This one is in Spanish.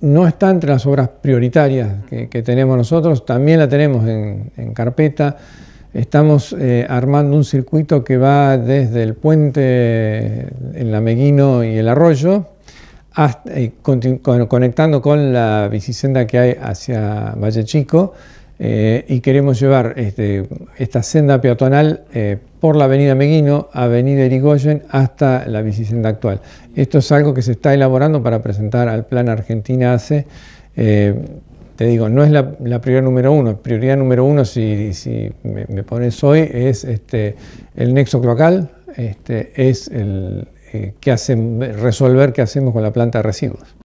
no está entre las obras prioritarias que, tenemos nosotros, también la tenemos en, carpeta. Estamos eh, armando un circuito que va desde el puente, eh, la Meguino y el arroyo, eh, conectando con la bicicenda que hay hacia Valle Chico. y queremos llevar este, esta senda peatonal por la avenida Meguino, avenida Erigoyen, hasta la bicicenda actual. Esto es algo que se está elaborando para presentar al Plan Argentina ACE. Eh, te digo, no es la, prioridad número uno. Prioridad número uno, si, me, pones hoy, es este, el nexo cloacal, este, es el, eh, resolver qué hacemos con la planta de residuos.